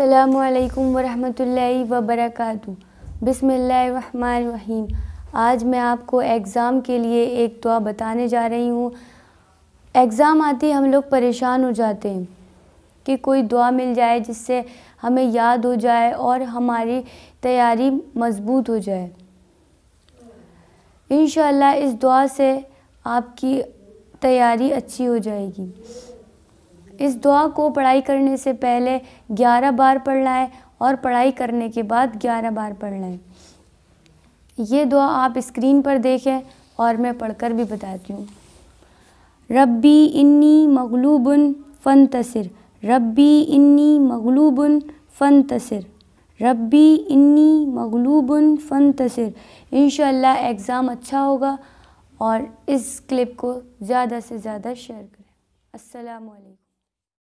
अल्लाम वरहमतुल्लाहि वबरकातु बिसमीम आज मैं आपको एग्ज़ाम के लिए एक दुआ बताने जा रही हूँ एग्ज़ाम आते ही हम लोग परेशान हो जाते हैं कि कोई दुआ मिल जाए जिससे हमें याद हो जाए और हमारी तैयारी मज़बूत हो जाए इन इस दुआ से आपकी तैयारी अच्छी हो जाएगी इस दुआ को पढ़ाई करने से पहले ग्यारह बार पढ़ना है और पढ़ाई करने के बाद ग्यारह बार पढ़ना है ये दुआ आप स्क्रीन पर देखें और मैं पढ़कर भी बताती हूँ रब्बी इन्नी मगलूबन फ़न तसर रब्बी इन्नी मगलूबन फ़न तसर रब्बी इन्नी मगलूबन फ़न तसर इन एग्ज़ाम अच्छा होगा और इस क्लिप को ज़्यादा से ज़्यादा शेयर करें असलकम